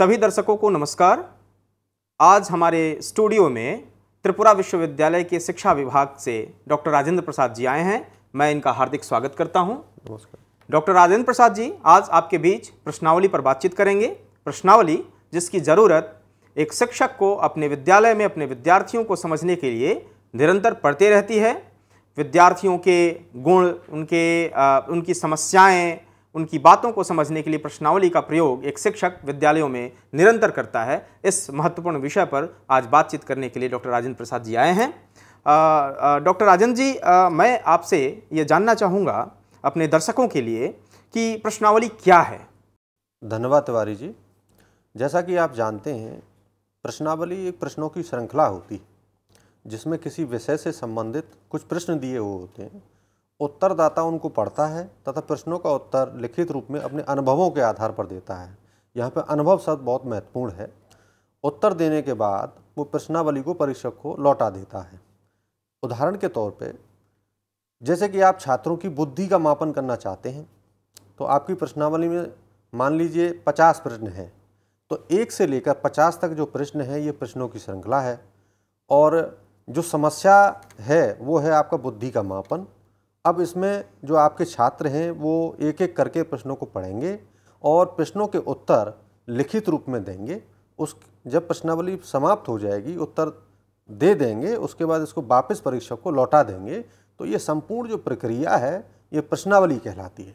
सभी दर्शकों को नमस्कार आज हमारे स्टूडियो में त्रिपुरा विश्वविद्यालय के शिक्षा विभाग से डॉक्टर राजेंद्र प्रसाद जी आए हैं मैं इनका हार्दिक स्वागत करता हूं। नमस्कार डॉक्टर राजेंद्र प्रसाद जी आज आपके बीच प्रश्नावली पर बातचीत करेंगे प्रश्नावली जिसकी ज़रूरत एक शिक्षक को अपने विद्यालय में अपने विद्यार्थियों को समझने के लिए निरंतर पढ़ते रहती है विद्यार्थियों के गुण उनके आ, उनकी समस्याएँ उनकी बातों को समझने के लिए प्रश्नावली का प्रयोग एक शिक्षक विद्यालयों में निरंतर करता है इस महत्वपूर्ण विषय पर आज बातचीत करने के लिए डॉक्टर राजेंद्र प्रसाद जी आए हैं डॉक्टर राजेंद्र जी आ, मैं आपसे ये जानना चाहूँगा अपने दर्शकों के लिए कि प्रश्नावली क्या है धन्यवाद तिवारी जी जैसा कि आप जानते हैं प्रश्नावली एक प्रश्नों की श्रृंखला होती है जिसमें किसी विषय से संबंधित कुछ प्रश्न दिए हुए होते हैं उत्तरदाता उनको पढ़ता है तथा प्रश्नों का उत्तर लिखित रूप में अपने अनुभवों के आधार पर देता है यहाँ पर अनुभव शब्द बहुत महत्वपूर्ण है उत्तर देने के बाद वो प्रश्नावली को परीक्षक को लौटा देता है उदाहरण के तौर पे जैसे कि आप छात्रों की बुद्धि का मापन करना चाहते हैं तो आपकी प्रश्नावली में मान लीजिए पचास प्रश्न हैं तो एक से लेकर पचास तक जो प्रश्न है ये प्रश्नों की श्रृंखला है और जो समस्या है वो है आपका बुद्धि का मापन अब इसमें जो आपके छात्र हैं वो एक एक करके प्रश्नों को पढ़ेंगे और प्रश्नों के उत्तर लिखित रूप में देंगे उस जब प्रश्नावली समाप्त हो जाएगी उत्तर दे देंगे उसके बाद इसको वापस परीक्षक को लौटा देंगे तो ये संपूर्ण जो प्रक्रिया है ये प्रश्नावली कहलाती है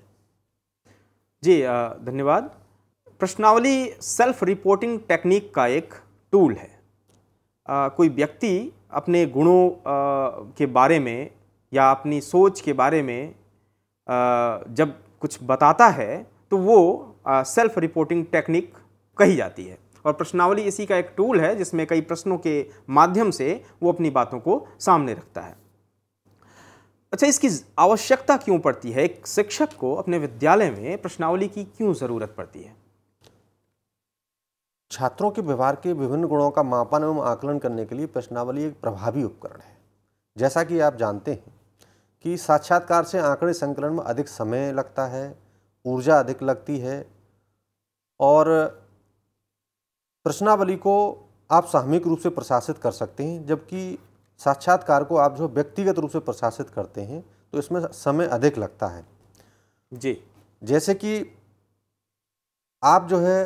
जी धन्यवाद प्रश्नावली सेल्फ रिपोर्टिंग टेक्निक का एक टूल है आ, कोई व्यक्ति अपने गुणों आ, के बारे में या अपनी सोच के बारे में जब कुछ बताता है तो वो सेल्फ रिपोर्टिंग टेक्निक कही जाती है और प्रश्नावली इसी का एक टूल है जिसमें कई प्रश्नों के माध्यम से वो अपनी बातों को सामने रखता है अच्छा इसकी आवश्यकता क्यों पड़ती है एक शिक्षक को अपने विद्यालय में प्रश्नावली की क्यों ज़रूरत पड़ती है छात्रों के व्यवहार के विभिन्न गुणों का मापन एवं आकलन करने के लिए प्रश्नावली एक प्रभावी उपकरण है जैसा कि आप जानते हैं कि साक्षात्कार से आंकड़े संकलन में अधिक समय लगता है ऊर्जा अधिक लगती है और प्रश्नावली को आप सामूहिक रूप से प्रशासित कर सकते हैं जबकि साक्षात्कार को आप जो व्यक्तिगत रूप से प्रशासित करते हैं तो इसमें समय अधिक लगता है जी जैसे कि आप जो है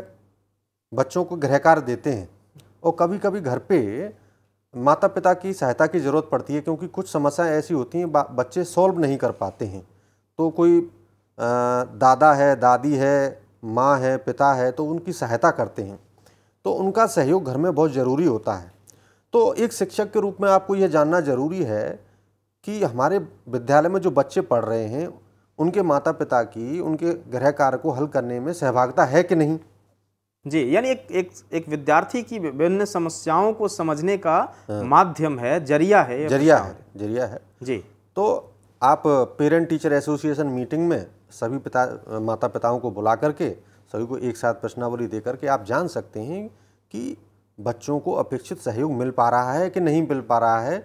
बच्चों को गृहकार देते हैं और कभी कभी घर पे माता पिता की सहायता की ज़रूरत पड़ती है क्योंकि कुछ समस्याएं ऐसी होती हैं बच्चे सॉल्व नहीं कर पाते हैं तो कोई दादा है दादी है माँ है पिता है तो उनकी सहायता करते हैं तो उनका सहयोग घर में बहुत ज़रूरी होता है तो एक शिक्षक के रूप में आपको यह जानना ज़रूरी है कि हमारे विद्यालय में जो बच्चे पढ़ रहे हैं उनके माता पिता की उनके गृह कार्य को हल करने में सहभागिता है कि नहीं जी यानी एक एक एक विद्यार्थी की विभिन्न समस्याओं को समझने का हाँ। माध्यम है जरिया है जरिया है जरिया है जी तो आप पेरेंट टीचर एसोसिएशन मीटिंग में सभी पिता माता पिताओं को बुला करके सभी को एक साथ प्रश्नावली दे करके आप जान सकते हैं कि बच्चों को अपेक्षित सहयोग मिल पा रहा है कि नहीं मिल पा रहा है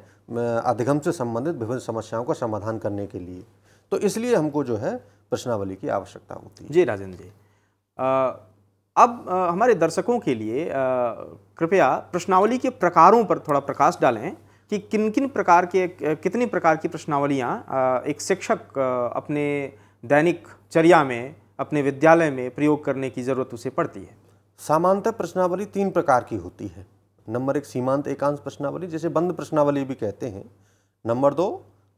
अधिगम से संबंधित विभिन्न समस्याओं का समाधान करने के लिए तो इसलिए हमको जो है प्रश्नावली की आवश्यकता होती है जी राजेंद्र जी अब आ, हमारे दर्शकों के लिए कृपया प्रश्नावली के प्रकारों पर थोड़ा प्रकाश डालें कि किन किन प्रकार के कितनी प्रकार की प्रश्नावलियाँ एक शिक्षक अपने दैनिक चर्या में अपने विद्यालय में प्रयोग करने की ज़रूरत उसे पड़ती है सामान्यतः प्रश्नावली तीन प्रकार की होती है नंबर एक सीमांत एकांश प्रश्नावली जिसे बंद प्रश्नावली भी कहते हैं नंबर दो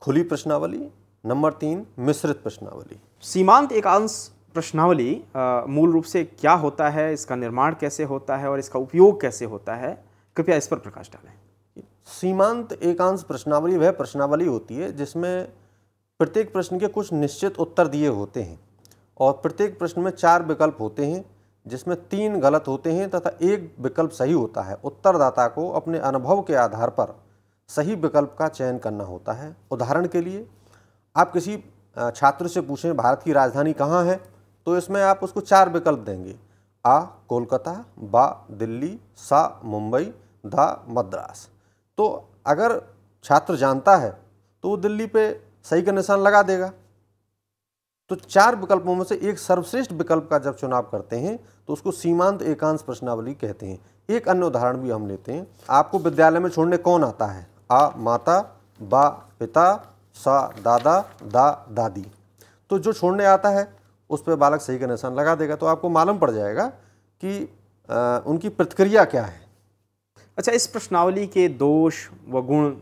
खुली प्रश्नावली नंबर तीन मिश्रित प्रश्नावली सीमांत एकांश प्रश्नावली मूल रूप से क्या होता है इसका निर्माण कैसे होता है और इसका उपयोग कैसे होता है कृपया इस पर प्रकाश डालें सीमांत एकांश प्रश्नावली वह प्रश्नावली होती है जिसमें प्रत्येक प्रश्न के कुछ निश्चित उत्तर दिए होते हैं और प्रत्येक प्रश्न में चार विकल्प होते हैं जिसमें तीन गलत होते हैं तथा एक विकल्प सही होता है उत्तरदाता को अपने अनुभव के आधार पर सही विकल्प का चयन करना होता है उदाहरण के लिए आप किसी छात्र से पूछें भारत की राजधानी कहाँ है तो इसमें आप उसको चार विकल्प देंगे आ कोलकाता बा दिल्ली सा मुंबई धा मद्रास तो अगर छात्र जानता है तो वो दिल्ली पे सही का निशान लगा देगा तो चार विकल्पों में से एक सर्वश्रेष्ठ विकल्प का जब चुनाव करते हैं तो उसको सीमांत एकांश प्रश्नावली कहते हैं एक अन्य उदाहरण भी हम लेते हैं आपको विद्यालय में छोड़ने कौन आता है आ माता बा पिता सा दादा दा दादी तो जो छोड़ने आता है उस पर बालक सही का निशान लगा देगा तो आपको मालूम पड़ जाएगा कि आ, उनकी प्रतिक्रिया क्या है अच्छा इस प्रश्नावली के दोष व गुण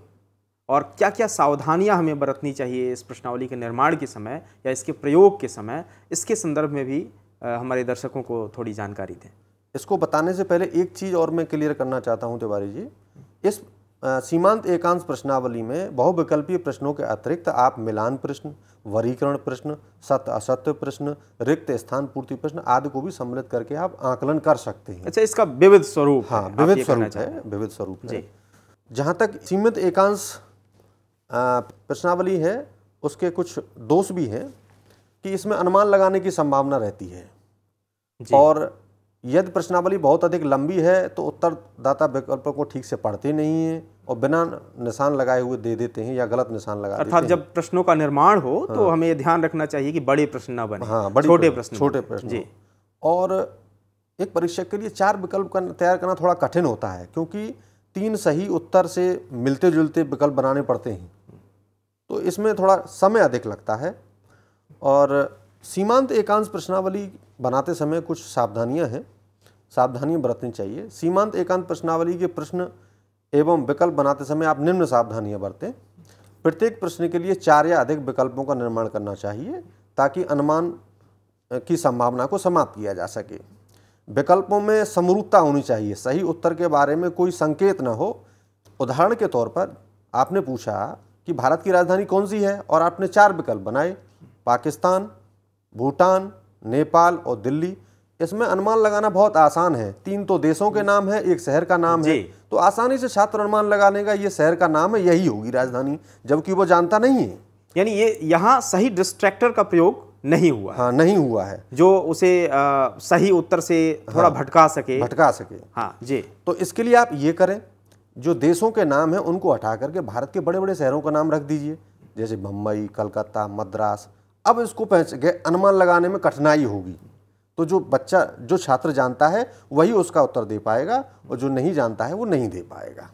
और क्या क्या सावधानियां हमें बरतनी चाहिए इस प्रश्नावली के निर्माण के समय या इसके प्रयोग के समय इसके संदर्भ में भी आ, हमारे दर्शकों को थोड़ी जानकारी दें इसको बताने से पहले एक चीज़ और मैं क्लियर करना चाहता हूँ तिवारी जी इस सीमांत एकांश प्रश्नावली में बहुविकल्पीय प्रश्नों के अतिरिक्त आप मिलान प्रश्न वरीकरण प्रश्न सत्य असत्य प्रश्न रिक्त स्थान पूर्ति प्रश्न आदि को भी सम्मिलित करके आप आकलन कर सकते हैं अच्छा इसका विविध स्वरूप हाँ विविध स्वरूप है विविध स्वरूप जी जहाँ तक सीमित एकांश प्रश्नावली है उसके कुछ दोष भी हैं कि इसमें अनुमान लगाने की संभावना रहती है और यदि प्रश्नावली बहुत अधिक लंबी है तो उत्तरदाता विकल्प को ठीक से पढ़ते नहीं हैं और बिना निशान लगाए हुए दे देते हैं या गलत निशान लगा अर्थात जब प्रश्नों का निर्माण हो तो हाँ। तो हमें ध्यान रखना चाहिए कि बड़े प्रश्न ना बने हाँ, बड़े छोटे प्रश्न छोटे प्रश्न जी और एक परीक्षक के लिए चार विकल्प का तैयार करना थोड़ा कठिन होता है क्योंकि तीन सही उत्तर से मिलते जुलते विकल्प बनाने पड़ते हैं तो इसमें थोड़ा समय अधिक लगता है और सीमांत एकांश प्रश्नावली बनाते समय कुछ सावधानियाँ हैं सावधानियाँ बरतनी चाहिए सीमांत एकांत प्रश्नावली के प्रश्न एवं विकल्प बनाते समय आप निम्न सावधानियां बरतें प्रत्येक प्रश्न के लिए चार या अधिक विकल्पों का निर्माण करना चाहिए ताकि अनुमान की संभावना को समाप्त किया जा सके विकल्पों में समरूपता होनी चाहिए सही उत्तर के बारे में कोई संकेत न हो उदाहरण के तौर पर आपने पूछा कि भारत की राजधानी कौन सी है और आपने चार विकल्प बनाए पाकिस्तान भूटान नेपाल और दिल्ली इसमें अनुमान लगाना बहुत आसान है तीन तो देशों के नाम है एक शहर का नाम है तो आसानी से छात्र अनुमान लगा लेगा ये शहर का नाम है यही होगी राजधानी जबकि वो जानता नहीं है यानी ये यहाँ सही डिस्ट्रैक्टर का प्रयोग नहीं हुआ हाँ नहीं हुआ है जो उसे आ, सही उत्तर से थोड़ा हाँ, भटका सके भटका सके हाँ जी तो इसके लिए आप ये करें जो देशों के नाम हैं उनको हटा करके भारत के बड़े बड़े शहरों का नाम रख दीजिए जैसे बम्बई कलकत्ता मद्रास अब इसको पहच गए अनुमान लगाने में कठिनाई होगी तो जो बच्चा जो छात्र जानता है वही उसका उत्तर दे पाएगा और जो नहीं जानता है वो नहीं दे पाएगा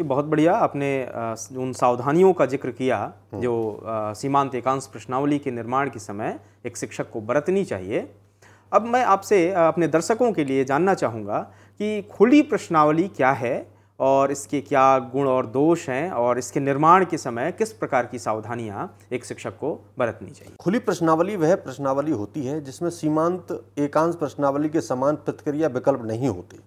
ये बहुत बढ़िया आपने उन सावधानियों का जिक्र किया हम्म। जो सीमांत एकांश प्रश्नावली के निर्माण के समय एक शिक्षक को बरतनी चाहिए अब मैं आपसे अपने दर्शकों के लिए जानना चाहूँगा कि खुली प्रश्नावली क्या है और इसके क्या गुण और दोष हैं और इसके निर्माण के समय किस प्रकार की सावधानियाँ एक शिक्षक को बरतनी चाहिए खुली प्रश्नावली वह प्रश्नावली होती है जिसमें सीमांत एकांश प्रश्नावली के समान प्रतिक्रिया विकल्प नहीं होते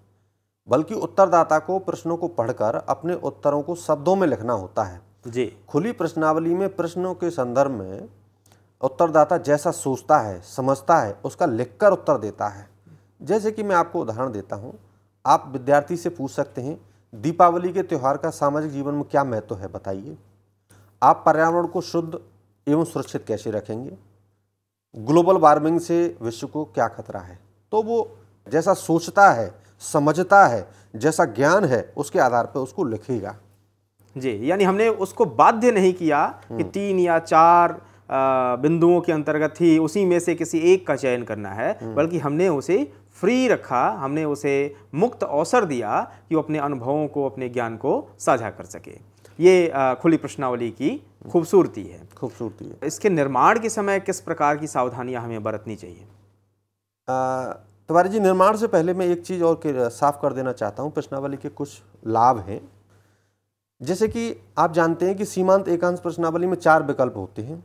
बल्कि उत्तरदाता को प्रश्नों को पढ़कर अपने उत्तरों को शब्दों में लिखना होता है जी खुली प्रश्नावली में प्रश्नों के संदर्भ में उत्तरदाता जैसा सोचता है समझता है उसका लिखकर उत्तर देता है जैसे कि मैं आपको उदाहरण देता हूँ आप विद्यार्थी से पूछ सकते हैं दीपावली के त्यौहार का सामाजिक जीवन में क्या महत्व है बताइए आप पर्यावरण को शुद्ध एवं सुरक्षित कैसे रखेंगे ग्लोबल वार्मिंग से विश्व को क्या खतरा है तो वो जैसा सोचता है समझता है जैसा ज्ञान है उसके आधार पर उसको लिखेगा जी यानी हमने उसको बाध्य नहीं किया कि हम्म। तीन या चार बिंदुओं के अंतर्गत ही उसी में से किसी एक का चयन करना है हम्म। बल्कि हमने उसे फ्री रखा हमने उसे मुक्त अवसर दिया कि वो अपने अनुभवों को अपने ज्ञान को साझा कर सके ये खुली प्रश्नावली की खूबसूरती है खूबसूरती है इसके निर्माण के समय किस प्रकार की सावधानियां हमें बरतनी चाहिए तुम्हारे जी निर्माण से पहले मैं एक चीज़ और साफ कर देना चाहता हूँ प्रश्नावली के कुछ लाभ हैं जैसे कि आप जानते हैं कि सीमांत एकांश प्रश्नावली में चार विकल्प होते हैं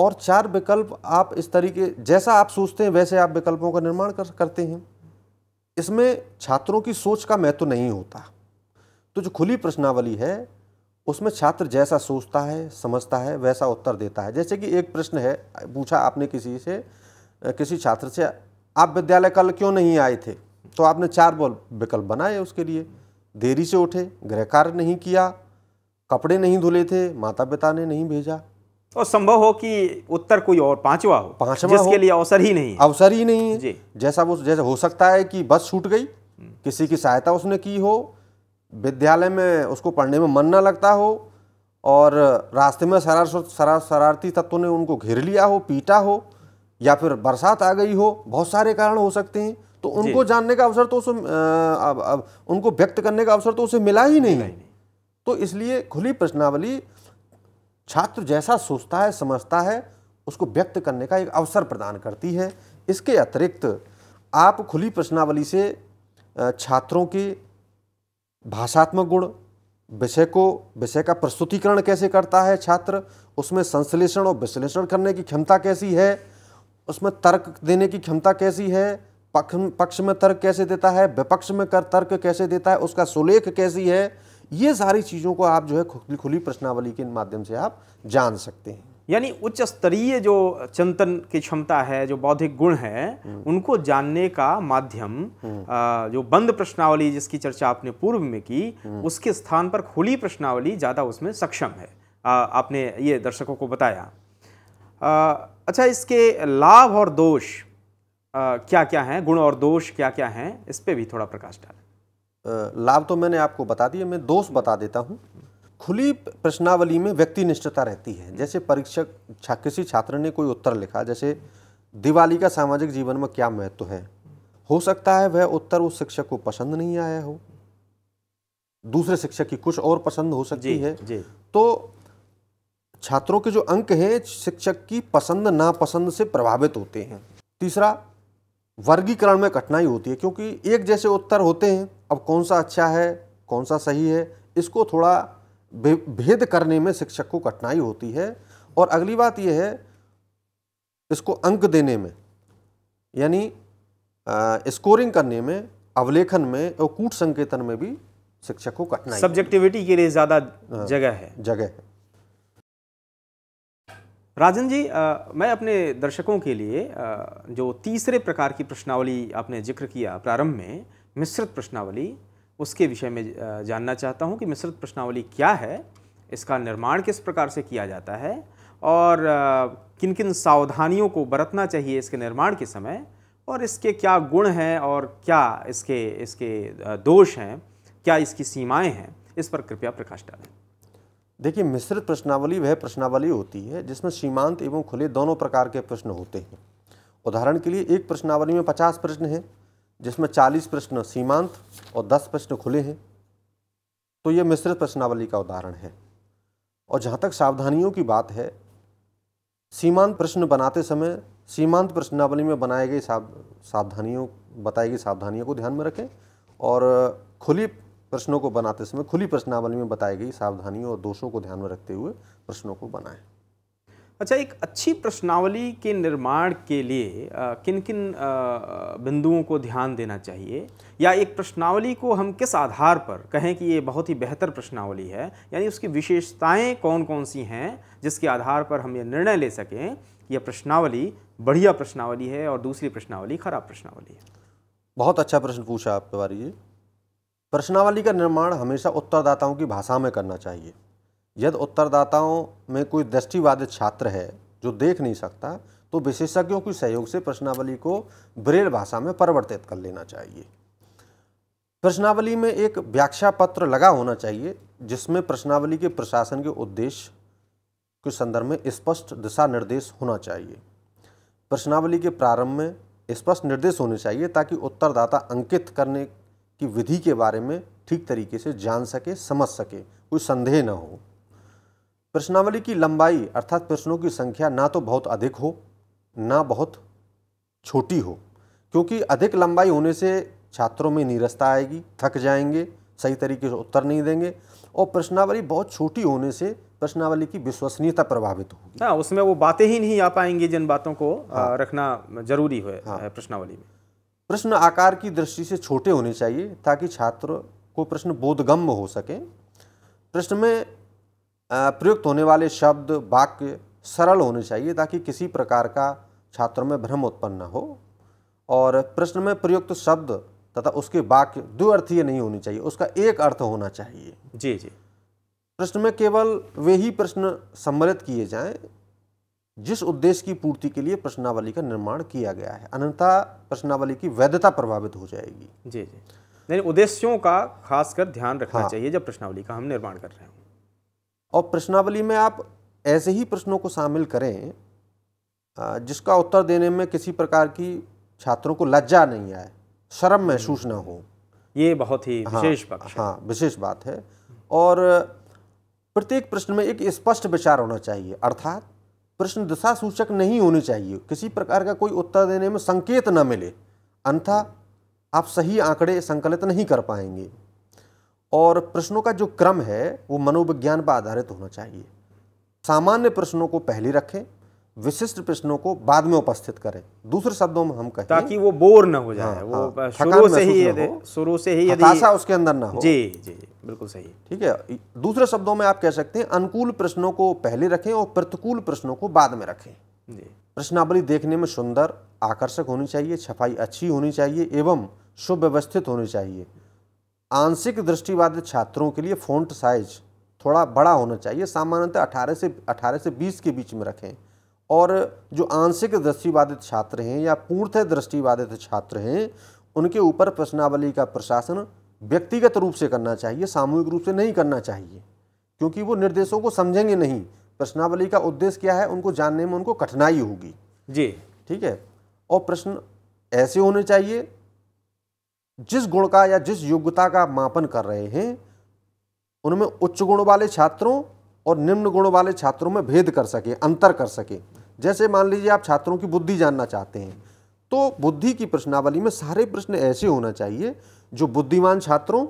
और चार विकल्प आप इस तरीके जैसा आप सोचते हैं वैसे आप विकल्पों का निर्माण कर करते हैं इसमें छात्रों की सोच का महत्व नहीं होता तो जो खुली प्रश्नावली है उसमें छात्र जैसा सोचता है समझता है वैसा उत्तर देता है जैसे कि एक प्रश्न है पूछा आपने किसी से किसी छात्र से आप विद्यालय कल क्यों नहीं आए थे तो आपने चार विकल्प बनाए उसके लिए देरी से उठे गृह कार्य नहीं किया कपड़े नहीं धुले थे माता पिता ने नहीं भेजा तो संभव हो कि उत्तर कोई और पांचवा हो पांचवा जिसके लिए अवसर ही नहीं अवसर ही नहीं है जी जैसा वो जैसा हो सकता है कि बस छूट गई हम्म। किसी की सहायता उसने की हो विद्यालय में उसको पढ़ने में मन ना लगता हो और रास्ते में शरार शरार शरारती तत्वों ने उनको घेर लिया हो पीटा हो या फिर बरसात आ गई हो बहुत सारे कारण हो सकते हैं तो उनको जानने का अवसर तो उसे उनको व्यक्त करने का अवसर तो उसे मिला ही नहीं। तो इसलिए खुली प्रश्नावली छात्र जैसा सोचता है समझता है उसको व्यक्त करने का एक अवसर प्रदान करती है इसके अतिरिक्त आप खुली प्रश्नावली से छात्रों के भाषात्मक गुण विषय को विषय का प्रस्तुतिकरण कैसे करता है छात्र उसमें संश्लेषण और विश्लेषण करने की क्षमता कैसी है उसमें तर्क देने की क्षमता कैसी है पक्ष पक्ष में तर्क कैसे देता है विपक्ष में कर तर्क कैसे देता है उसका सुलेख कैसी है ये सारी चीज़ों को आप जो है खुली खुली प्रश्नावली के माध्यम से आप जान सकते हैं यानी उच्च स्तरीय जो चिंतन की क्षमता है जो बौद्धिक गुण है उनको जानने का माध्यम जो बंद प्रश्नावली जिसकी चर्चा आपने पूर्व में की उसके स्थान पर खुली प्रश्नावली ज़्यादा उसमें सक्षम है आपने ये दर्शकों को बताया अच्छा इसके लाभ और दोष क्या क्या हैं गुण और दोष क्या क्या हैं इस पर भी थोड़ा प्रकाश डाल लाभ तो मैंने आपको बता दिया मैं दोष बता देता हूँ खुली प्रश्नावली में व्यक्ति निष्ठता रहती है जैसे परीक्षक छा, किसी छात्र ने कोई उत्तर लिखा जैसे दिवाली का सामाजिक जीवन में क्या महत्व है हो सकता है वह उत्तर उस शिक्षक को पसंद नहीं आया हो दूसरे शिक्षक की कुछ और पसंद हो सकती जी, है जी। तो छात्रों के जो अंक हैं शिक्षक की पसंद नापसंद से प्रभावित होते हैं तीसरा वर्गीकरण में कठिनाई होती है क्योंकि एक जैसे उत्तर होते हैं अब कौन सा अच्छा है कौन सा सही है इसको थोड़ा भेद करने में शिक्षक को कठिनाई होती है और अगली बात यह है इसको अंक देने में यानी स्कोरिंग करने में अवलेखन में और कूट संकेतन में भी शिक्षक को कठिनाई सब्जेक्टिविटी के लिए ज़्यादा हाँ, जगह है जगह है राजन जी आ, मैं अपने दर्शकों के लिए आ, जो तीसरे प्रकार की प्रश्नावली आपने जिक्र किया प्रारंभ में मिश्रित प्रश्नावली उसके विषय में जानना चाहता हूँ कि मिश्रित प्रश्नावली क्या है इसका निर्माण किस प्रकार से किया जाता है और किन किन सावधानियों को बरतना चाहिए इसके निर्माण के समय और इसके क्या गुण हैं और क्या इसके इसके दोष हैं क्या इसकी सीमाएं हैं इस पर कृपया प्रकाश डालें देखिए मिश्रित प्रश्नावली वह प्रश्नावली होती है जिसमें सीमांत एवं खुले दोनों प्रकार के प्रश्न होते हैं उदाहरण के लिए एक प्रश्नावली में पचास प्रश्न हैं जिसमें 40 प्रश्न सीमांत और 10 प्रश्न खुले हैं तो ये मिश्रित प्रश्नावली का उदाहरण है और जहाँ तक सावधानियों की बात है सीमांत प्रश्न बनाते समय सीमांत प्रश्नावली में बनाए गए साव सावधानियों बताई गई सावधानियों को ध्यान में रखें और खुली प्रश्नों को बनाते समय खुली प्रश्नावली में बताई गई सावधानियों और दोषों को ध्यान में रखते हुए प्रश्नों को बनाएं अच्छा एक अच्छी प्रश्नावली के निर्माण के लिए आ, किन किन बिंदुओं को ध्यान देना चाहिए या एक प्रश्नावली को हम किस आधार पर कहें कि ये बहुत ही बेहतर प्रश्नावली है यानी उसकी विशेषताएं कौन कौन सी हैं जिसके आधार पर हम ये निर्णय ले सकें कि यह प्रश्नावली बढ़िया प्रश्नावली है और दूसरी प्रश्नावली खराब प्रश्नावली है बहुत अच्छा प्रश्न पूछा आप तिवारी जी प्रश्नावली का निर्माण हमेशा उत्तरदाताओं की भाषा में करना चाहिए यदि उत्तरदाताओं में कोई दृष्टिवादित छात्र है जो देख नहीं सकता तो विशेषज्ञों के सहयोग से प्रश्नावली को ब्रेल भाषा में परिवर्तित कर लेना चाहिए प्रश्नावली में एक व्याख्या पत्र लगा होना चाहिए जिसमें प्रश्नावली के प्रशासन के उद्देश्य के संदर्भ में स्पष्ट दिशा निर्देश होना चाहिए प्रश्नावली के प्रारंभ में स्पष्ट निर्देश होने चाहिए ताकि उत्तरदाता अंकित करने की विधि के बारे में ठीक तरीके से जान सके समझ सके कोई संदेह न हो प्रश्नावली की लंबाई अर्थात प्रश्नों की संख्या ना तो बहुत अधिक हो ना बहुत छोटी हो क्योंकि अधिक लंबाई होने से छात्रों में नीरसता आएगी थक जाएंगे सही तरीके से उत्तर नहीं देंगे और प्रश्नावली बहुत छोटी होने से प्रश्नावली की विश्वसनीयता प्रभावित होगी हाँ उसमें वो बातें ही नहीं आ पाएंगी जिन बातों को हाँ। रखना जरूरी हाँ। है हाँ। प्रश्नावली में प्रश्न आकार की दृष्टि से छोटे होने चाहिए ताकि छात्र को प्रश्न बोधगम्य हो सके प्रश्न में प्रयुक्त होने वाले शब्द वाक्य सरल होने चाहिए ताकि किसी प्रकार का छात्रों में भ्रम उत्पन्न न हो और प्रश्न में प्रयुक्त शब्द तथा उसके वाक्य द्विअर्थीय नहीं होनी चाहिए उसका एक अर्थ होना चाहिए जी जी प्रश्न में केवल वे ही प्रश्न सम्मिलित किए जाएं जिस उद्देश्य की पूर्ति के लिए प्रश्नावली का निर्माण किया गया है अन्यथा प्रश्नावली की वैधता प्रभावित हो जाएगी जी जी यानी उद्देश्यों का खासकर ध्यान रखना हाँ। चाहिए जब प्रश्नावली का हम निर्माण कर रहे हैं और प्रश्नावली में आप ऐसे ही प्रश्नों को शामिल करें जिसका उत्तर देने में किसी प्रकार की छात्रों को लज्जा नहीं आए शर्म महसूस ना हो ये बहुत ही हाँ, विशेष हाँ, हाँ विशेष बात है और प्रत्येक प्रश्न में एक स्पष्ट विचार होना चाहिए अर्थात प्रश्न दिशा सूचक नहीं होने चाहिए किसी प्रकार का कोई उत्तर देने में संकेत न मिले अन्यथा आप सही आंकड़े संकलित नहीं कर पाएंगे और प्रश्नों का जो क्रम है वो मनोविज्ञान पर आधारित होना चाहिए सामान्य प्रश्नों को पहले रखें विशिष्ट प्रश्नों को बाद में उपस्थित करें दूसरे शब्दों में हम कहें ताकि वो बोर ना हो जाए हाँ, वो हाँ। शुरू से ही शुरू से ही उसके अंदर ना हो जी जी बिल्कुल सही ठीक है दूसरे शब्दों में आप कह सकते हैं अनुकूल प्रश्नों को पहले रखें और प्रतिकूल प्रश्नों को बाद में रखें प्रश्नावली देखने में सुंदर आकर्षक होनी चाहिए छपाई अच्छी होनी चाहिए एवं सुव्यवस्थित होनी चाहिए आंशिक वाले छात्रों के लिए फ़ॉन्ट साइज थोड़ा बड़ा होना चाहिए सामान्यतः 18 से 18 से 20 के बीच में रखें और जो आंशिक दृष्टिबाधित छात्र हैं या पूर्णतः दृष्टिबाधित छात्र हैं उनके ऊपर प्रश्नावली का प्रशासन व्यक्तिगत रूप से करना चाहिए सामूहिक रूप से नहीं करना चाहिए क्योंकि वो निर्देशों को समझेंगे नहीं प्रश्नावली का उद्देश्य क्या है उनको जानने में उनको कठिनाई होगी जी ठीक है और प्रश्न ऐसे होने चाहिए जिस गुण का या जिस योग्यता का मापन कर रहे हैं उनमें उच्च गुण वाले छात्रों और निम्न गुण वाले छात्रों में भेद कर सके अंतर कर सके जैसे मान लीजिए आप छात्रों की बुद्धि जानना चाहते हैं तो बुद्धि की प्रश्नावली में सारे प्रश्न ऐसे होना चाहिए जो बुद्धिमान छात्रों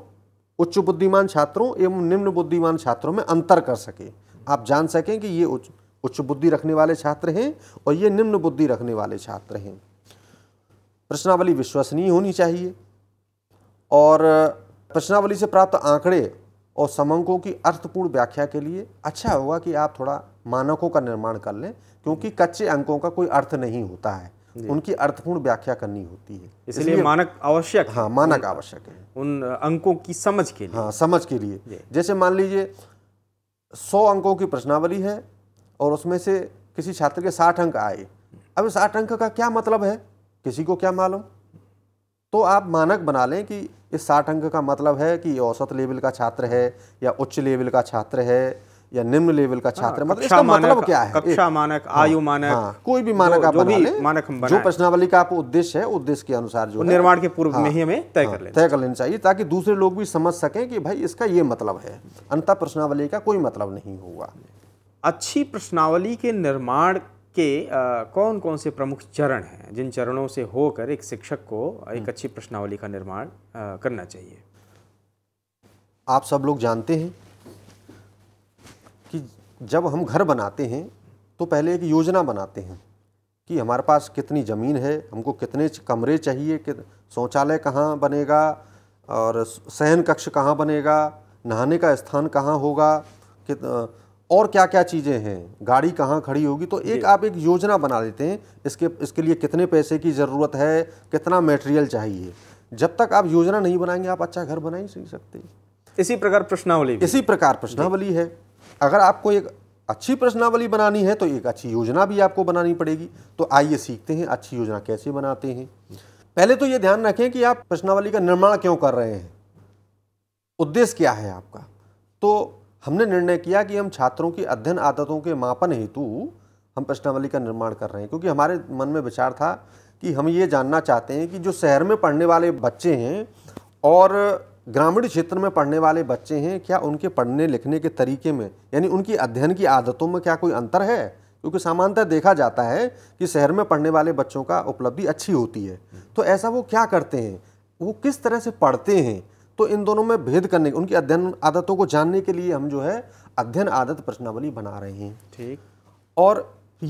उच्च बुद्धिमान छात्रों एवं निम्न बुद्धिमान छात्रों में अंतर कर सके आप जान सकें कि ये उच्च उच्च बुद्धि रखने वाले छात्र हैं और ये निम्न बुद्धि रखने वाले छात्र हैं प्रश्नावली विश्वसनीय होनी चाहिए और प्रश्नावली से प्राप्त आंकड़े और समंकों की अर्थपूर्ण व्याख्या के लिए अच्छा होगा कि आप थोड़ा मानकों का निर्माण कर लें क्योंकि कच्चे अंकों का कोई अर्थ नहीं होता है उनकी अर्थपूर्ण व्याख्या करनी होती है इसलिए मानक आवश्यक हाँ मानक आवश्यक है उन अंकों की समझ के लिए हाँ समझ के लिए जैसे मान लीजिए सौ अंकों की प्रश्नावली है और उसमें से किसी छात्र के साठ अंक आए अब साठ अंक का क्या मतलब है किसी को क्या मालूम तो आप मानक बना लें कि इस साठ अंक का मतलब है कि औसत लेवल का छात्र है या उच्च लेवल का छात्र है या निम्न लेवल का हाँ, छात्र मतलब इसका मतलब क्या है कक्षा मानक हाँ, आयु मानक हाँ, कोई भी मानक आप बना लें मानक हम जो प्रश्नावली का आप उद्देश्य है उद्देश्य के अनुसार जो निर्माण के पूर्व हाँ, में ही हमें तय कर तय कर लेना चाहिए ताकि दूसरे लोग भी समझ सकें कि भाई इसका ये मतलब है अंत प्रश्नावली का कोई मतलब नहीं होगा अच्छी प्रश्नावली के निर्माण के कौन कौन से प्रमुख चरण हैं जिन चरणों से होकर एक शिक्षक को एक हम्म। अच्छी प्रश्नावली का निर्माण करना चाहिए आप सब लोग जानते हैं कि जब हम घर बनाते हैं तो पहले एक योजना बनाते हैं कि हमारे पास कितनी ज़मीन है हमको कितने कमरे चाहिए कि शौचालय कहाँ बनेगा और सहन कक्ष कहाँ बनेगा नहाने का स्थान कहाँ होगा कि और क्या क्या चीज़ें हैं गाड़ी कहाँ खड़ी होगी तो एक आप एक योजना बना देते हैं इसके इसके लिए कितने पैसे की ज़रूरत है कितना मेटेरियल चाहिए जब तक आप योजना नहीं बनाएंगे आप अच्छा घर बना ही नहीं सकते इसी प्रकार प्रश्नावली इसी प्रकार प्रश्नावली है अगर आपको एक अच्छी प्रश्नावली बनानी है तो एक अच्छी योजना भी आपको बनानी पड़ेगी तो आइए सीखते हैं अच्छी योजना कैसे बनाते हैं पहले तो ये ध्यान रखें कि आप प्रश्नावली का निर्माण क्यों कर रहे हैं उद्देश्य क्या है आपका तो हमने निर्णय किया कि हम छात्रों की अध्ययन आदतों के मापन हेतु हम प्रश्नावली का निर्माण कर रहे हैं क्योंकि हमारे मन में विचार था कि हम ये जानना चाहते हैं कि जो शहर में पढ़ने वाले बच्चे हैं और ग्रामीण क्षेत्र में पढ़ने वाले बच्चे हैं क्या उनके पढ़ने लिखने के तरीके में यानी उनकी अध्ययन की आदतों में क्या कोई अंतर है क्योंकि सामान्यतः देखा जाता है कि शहर में पढ़ने वाले बच्चों का उपलब्धि अच्छी होती है तो ऐसा वो क्या करते हैं वो किस तरह से पढ़ते हैं तो इन दोनों में भेद करने उनकी अध्ययन आदतों को जानने के लिए हम जो है अध्ययन आदत प्रश्नावली बना रहे हैं ठीक और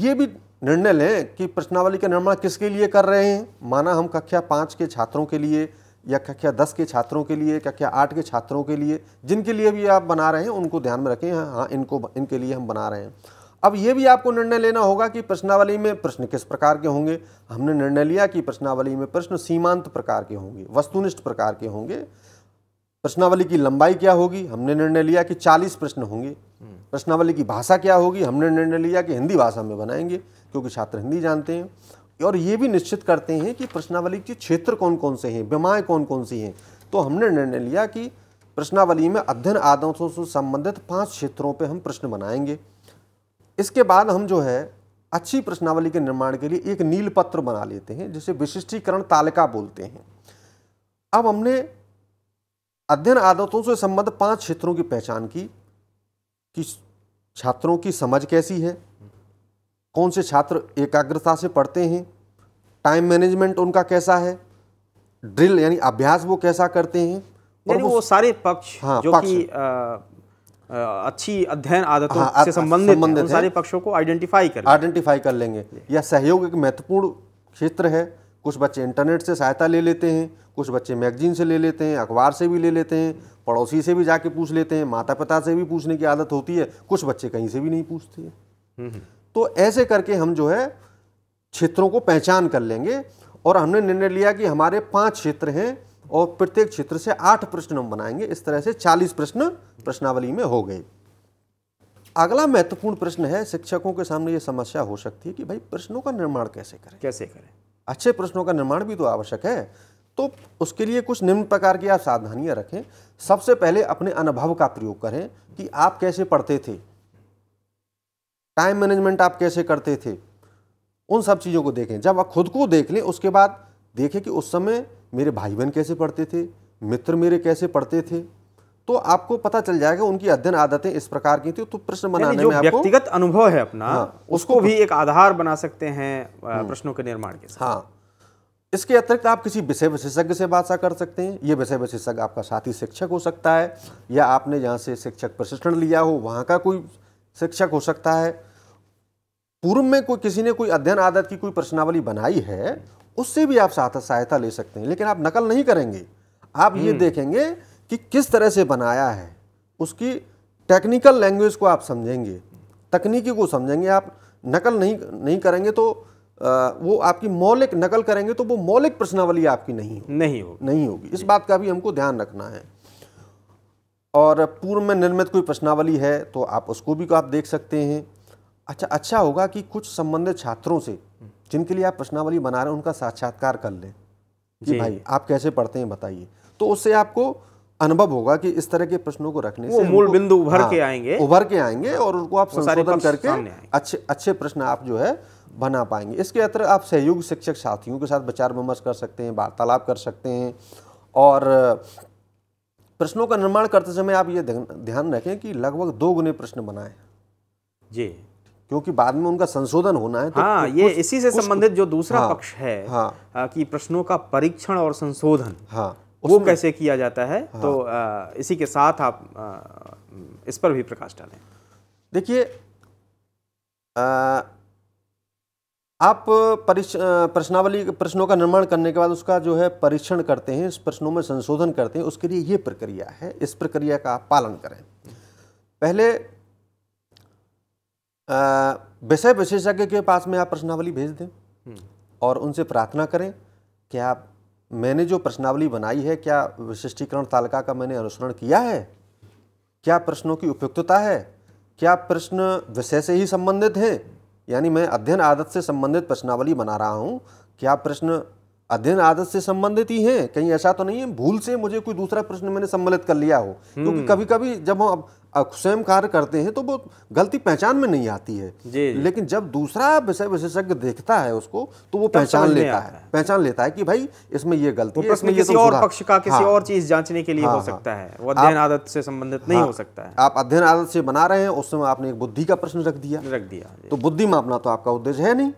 ये भी निर्णय लें कि प्रश्नावली का निर्माण किसके लिए कर रहे हैं माना हम कक्षा पाँच के छात्रों के लिए या कक्षा दस के छात्रों के लिए कक्षा आठ के छात्रों के लिए जिनके लिए भी आप बना रहे हैं उनको ध्यान में रखें हाँ इनको इनके लिए हम बना रहे हैं अब ये भी आपको निर्णय लेना होगा कि प्रश्नावली में प्रश्न किस प्रकार के होंगे हमने निर्णय लिया कि प्रश्नावली में प्रश्न सीमांत प्रकार के होंगे वस्तुनिष्ठ प्रकार के होंगे प्रश्नावली की लंबाई क्या होगी हमने निर्णय लिया कि 40 प्रश्न होंगे प्रश्नावली की भाषा क्या होगी हमने निर्णय लिया कि हिंदी भाषा में बनाएंगे क्योंकि छात्र हिंदी जानते हैं और ये भी निश्चित करते हैं कि प्रश्नावली के क्षेत्र कौन कौन से हैं बीमाएँ कौन कौन सी हैं तो हमने निर्णय लिया कि प्रश्नावली में अध्ययन आदतों से संबंधित पाँच क्षेत्रों पर हम प्रश्न बनाएंगे इसके बाद हम जो है अच्छी प्रश्नावली के निर्माण के लिए एक नील पत्र बना लेते हैं जिसे विशिष्टीकरण तालिका बोलते हैं अब हमने अध्ययन आदतों से संबद्ध पांच क्षेत्रों की पहचान की कि छात्रों की समझ कैसी है कौन से छात्र एकाग्रता से पढ़ते हैं टाइम मैनेजमेंट उनका कैसा है ड्रिल यानी अभ्यास वो कैसा करते हैं और वो, वो सारे पक्ष हाँ, जो कि अच्छी अध्ययन आदतों हाँ, से संबंधित सारे पक्षों को आइडेंटिफाई कर आइडेंटिफाई कर लेंगे या सहयोग एक महत्वपूर्ण क्षेत्र है कुछ बच्चे इंटरनेट से सहायता ले लेते हैं कुछ बच्चे मैगजीन से ले लेते हैं अखबार से भी ले लेते हैं पड़ोसी से भी जाके पूछ लेते हैं माता पिता से भी पूछने की आदत होती है कुछ बच्चे कहीं से भी नहीं पूछते हैं हम्म, हम्म। तो ऐसे करके हम जो है क्षेत्रों को पहचान कर लेंगे और हमने निर्णय लिया कि हमारे पाँच क्षेत्र हैं और प्रत्येक क्षेत्र से आठ प्रश्न हम बनाएंगे इस तरह से चालीस प्रश्न प्रश्नावली में हो गए अगला महत्वपूर्ण प्रश्न है शिक्षकों के सामने ये समस्या हो सकती है कि भाई प्रश्नों का निर्माण कैसे करें कैसे करें अच्छे प्रश्नों का निर्माण भी तो आवश्यक है तो उसके लिए कुछ निम्न प्रकार की आप सावधानियाँ रखें सबसे पहले अपने अनुभव का प्रयोग करें कि आप कैसे पढ़ते थे टाइम मैनेजमेंट आप कैसे करते थे उन सब चीज़ों को देखें जब आप खुद को देख लें उसके बाद देखें कि उस समय मेरे भाई बहन कैसे पढ़ते थे मित्र मेरे कैसे पढ़ते थे तो आपको पता चल जाएगा उनकी अध्ययन आदतें इस प्रकार की थी तो प्रश्न बनाने में व्यक्तिगत अनुभव है अपना हाँ, उसको, उसको भी एक आधार बना सकते हैं हम्म। प्रश्नों के निर्माण के साथ हाँ इसके अतिरिक्त आप किसी विषय विशेषज्ञ से बात कर सकते हैं ये विषय विशेषज्ञ आपका साथी शिक्षक हो सकता है या आपने जहाँ से शिक्षक प्रशिक्षण लिया हो वहाँ का कोई शिक्षक हो सकता है पूर्व में कोई किसी ने कोई अध्ययन आदत की कोई प्रश्नावली बनाई है उससे भी आप सहायता ले सकते हैं लेकिन आप नकल नहीं करेंगे आप ये हम्म। देखेंगे कि किस तरह से बनाया है उसकी टेक्निकल लैंग्वेज को आप समझेंगे तकनीकी को समझेंगे आप नकल नहीं नहीं करेंगे तो आ, वो आपकी मौलिक नकल करेंगे तो वो मौलिक प्रश्नावली आपकी नहीं हो, नहीं होगी नहीं होगी इस बात का भी हमको ध्यान रखना है और पूर्व में निर्मित कोई प्रश्नावली है तो आप उसको भी तो आप देख सकते हैं अच्छा अच्छा होगा कि कुछ संबंधित छात्रों से जिनके लिए आप प्रश्नावली बना रहे हैं उनका साक्षात्कार कर लें कि भाई आप कैसे पढ़ते हैं बताइए तो उससे आपको अनुभव होगा कि इस तरह के प्रश्नों को रखने से मूल बिंदु उभर के हाँ, आएंगे उभर के आएंगे और उनको आप संशोधन करके अच्छे अच्छे प्रश्न आप जो है बना पाएंगे इसके अतिरिक्त आप सहयोग शिक्षक साथियों के साथ विचार विमर्श कर सकते हैं वार्तालाप कर सकते हैं और प्रश्नों का निर्माण करते समय आप ये ध्यान रखें कि लगभग दो गुने प्रश्न बनाए जी क्योंकि बाद में उनका संशोधन होना है तो हाँ ये इसी से संबंधित जो दूसरा हाँ, पक्ष है हाँ, कि प्रश्नों का परीक्षण और संशोधन हाँ वो कैसे किया जाता है हाँ। तो आ, इसी के साथ आप आ, इस पर भी प्रकाश डालें देखिए आप प्रश्नावली प्रश्नों का निर्माण करने के बाद उसका जो है परीक्षण करते हैं इस प्रश्नों में संशोधन करते हैं उसके लिए ये प्रक्रिया है इस प्रक्रिया का आप पालन करें पहले विषय विशेषज्ञ के पास में आप प्रश्नावली भेज दें हम्म। और उनसे प्रार्थना करें कि आप मैंने जो प्रश्नावली बनाई है क्या विशिष्टीकरण तालिका का मैंने अनुसरण किया है क्या प्रश्नों की उपयुक्तता है क्या प्रश्न विषय से ही संबंधित है यानी मैं अध्ययन आदत से संबंधित प्रश्नावली बना रहा हूँ क्या प्रश्न अध्ययन आदत से संबंधित ही है कहीं ऐसा तो नहीं है भूल से मुझे कोई दूसरा प्रश्न मैंने सम्मिलित कर लिया हो हम्म। क्योंकि कभी कभी जब हम स्वयं कार्य करते हैं तो वो गलती पहचान में नहीं आती है जी, जी। लेकिन जब दूसरा विषय विशेषज्ञ देखता है उसको तो वो पहचान लेता है पहचान लेता है कि भाई इसमें ये गलती है इसमें किसी तो और पक्ष का किसी हाँ। और चीज जांचने के लिए हो हाँ, हाँ। सकता है वो अध्ययन आदत से संबंधित नहीं हो सकता है आप अध्ययन आदत से बना रहे हैं उस समय आपने एक बुद्धि का प्रश्न रख दिया रख दिया तो बुद्धि मापना तो आपका उद्देश्य है नहीं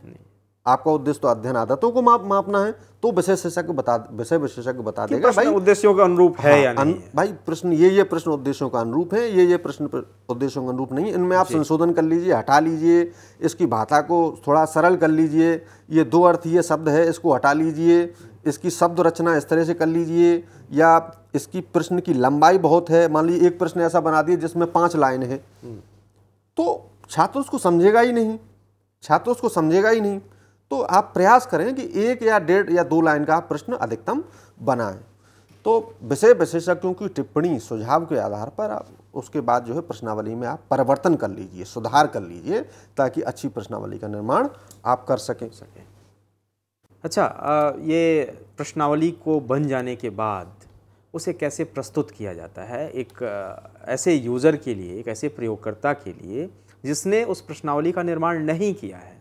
आपका उद्देश्य तो अध्ययन आदतों को माप मापना है तो विषय विशेषज्ञ बता विषय विशेषज्ञ बता देगा भाई उद्देश्यों का अनुरूप है हाँ, या नहीं भाई प्रश्न ये ये प्रश्न उद्देश्यों का अनुरूप है ये ये प्रश्न उद्देश्यों का अनुरूप नहीं इनमें आप संशोधन कर लीजिए हटा लीजिए इसकी भाषा को थोड़ा सरल कर लीजिए ये दो अर्थ ये शब्द है इसको हटा लीजिए इसकी शब्द रचना इस तरह से कर लीजिए या इसकी प्रश्न की लंबाई बहुत है मान लीजिए एक प्रश्न ऐसा बना दिए जिसमें पाँच लाइन है हम्म। तो छात्र उसको समझेगा ही नहीं छात्र उसको समझेगा ही नहीं तो आप प्रयास करें कि एक या डेढ़ या दो लाइन का आप प्रश्न अधिकतम बनाएं तो विषय विशेषज्ञों की टिप्पणी सुझाव के आधार पर आप उसके बाद जो है प्रश्नावली में आप परिवर्तन कर लीजिए सुधार कर लीजिए ताकि अच्छी प्रश्नावली का निर्माण आप कर सकें सकें अच्छा ये प्रश्नावली को बन जाने के बाद उसे कैसे प्रस्तुत किया जाता है एक ऐसे यूज़र के लिए एक ऐसे प्रयोगकर्ता के लिए जिसने उस प्रश्नावली का निर्माण नहीं किया है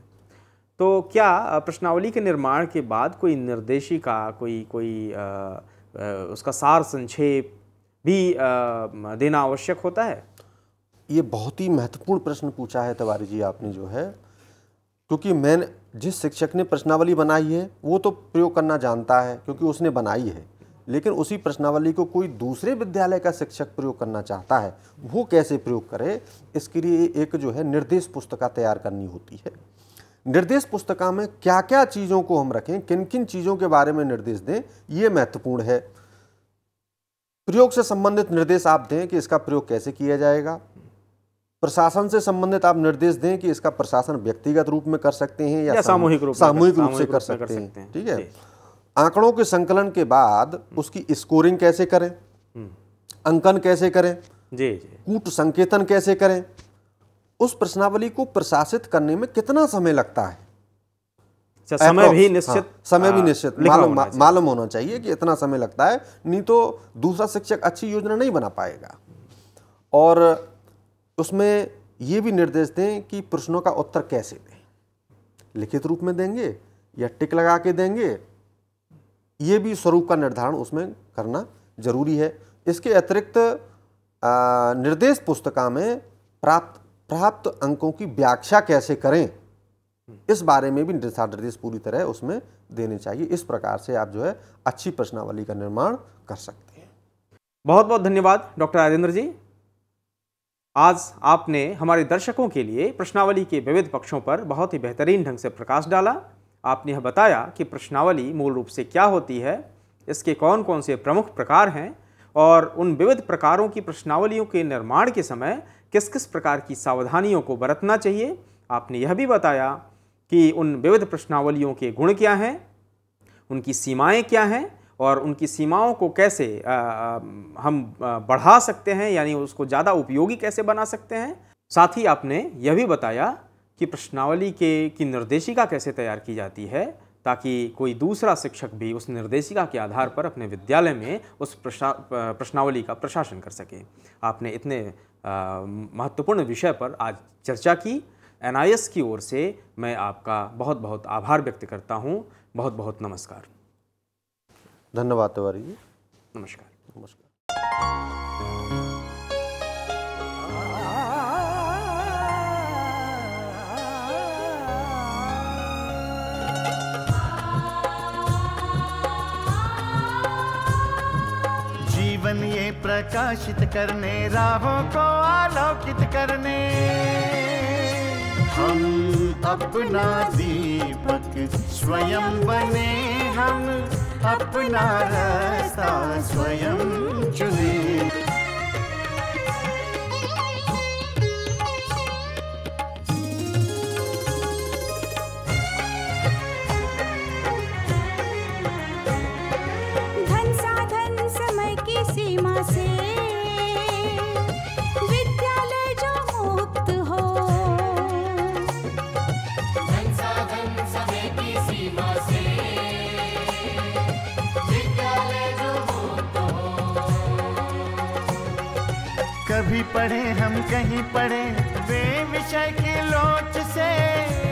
तो क्या प्रश्नावली के निर्माण के बाद कोई निर्देशिका कोई कोई आ, आ, उसका सार संक्षेप भी आ, देना आवश्यक होता है ये बहुत ही महत्वपूर्ण प्रश्न पूछा है तिवारी जी आपने जो है क्योंकि मैंने जिस शिक्षक ने प्रश्नावली बनाई है वो तो प्रयोग करना जानता है क्योंकि उसने बनाई है लेकिन उसी प्रश्नावली को कोई दूसरे विद्यालय का शिक्षक प्रयोग करना चाहता है वो कैसे प्रयोग करे इसके लिए एक जो है निर्देश पुस्तिका तैयार करनी होती है निर्देश पुस्तिका में क्या क्या चीज़ों को हम रखें किन किन चीज़ों के बारे में निर्देश दें ये महत्वपूर्ण है प्रयोग से संबंधित निर्देश आप दें कि इसका प्रयोग कैसे किया जाएगा प्रशासन से संबंधित आप निर्देश दें कि इसका प्रशासन व्यक्तिगत रूप में कर सकते हैं या, या सामूहिक रूप सामूहिक रूप से कर सकते हैं ठीक है आंकड़ों के संकलन के बाद हम्म। उसकी स्कोरिंग कैसे करें हम्म। अंकन कैसे करें जी जी कूट संकेतन कैसे करें उस प्रश्नावली को प्रशासित करने में कितना समय लगता है अच्छा, समय भी निश्चित हाँ, समय भी हाँ, निश्चित मालूम होना मालूम होना चाहिए कि इतना समय लगता है नहीं तो दूसरा शिक्षक अच्छी योजना नहीं बना पाएगा और उसमें ये भी निर्देश दें कि प्रश्नों का उत्तर कैसे दें लिखित रूप में देंगे या टिक लगा के देंगे ये भी स्वरूप का निर्धारण उसमें करना जरूरी है इसके अतिरिक्त निर्देश पुस्तिका में प्राप्त प्राप्त अंकों की व्याख्या कैसे करें इस बारे में भी निर्देश पूरी तरह उसमें देने चाहिए इस प्रकार से आप जो है अच्छी प्रश्नावली का निर्माण कर सकते हैं बहुत बहुत धन्यवाद डॉक्टर राजेंद्र जी आज आपने हमारे दर्शकों के लिए प्रश्नावली के विविध पक्षों पर बहुत ही बेहतरीन ढंग से प्रकाश डाला आपने यह बताया कि प्रश्नावली मूल रूप से क्या होती है इसके कौन कौन से प्रमुख प्रकार हैं और उन विविध प्रकारों की प्रश्नावलियों के निर्माण के समय किस किस प्रकार की सावधानियों को बरतना चाहिए आपने यह भी बताया कि उन विविध प्रश्नावलियों के गुण क्या हैं उनकी सीमाएं क्या हैं और उनकी सीमाओं को कैसे आ, हम बढ़ा सकते हैं यानी उसको ज़्यादा उपयोगी कैसे बना सकते हैं साथ ही आपने यह भी बताया कि प्रश्नावली के की निर्देशिका कैसे तैयार की जाती है ताकि कोई दूसरा शिक्षक भी उस निर्देशिका के आधार पर अपने विद्यालय में उस प्रश्नावली का प्रशासन कर सके आपने इतने महत्वपूर्ण विषय पर आज चर्चा की एन की ओर से मैं आपका बहुत बहुत आभार व्यक्त करता हूँ बहुत बहुत नमस्कार धन्यवाद तिवारी जी नमस्कार नमस्कार प्रकाशित करने राहों को आलोकित करने हम अपना दीपक स्वयं बने हम अपना रास्ता स्वयं चुने कभी पढ़े हम कहीं पढ़े वे विषय की लोच से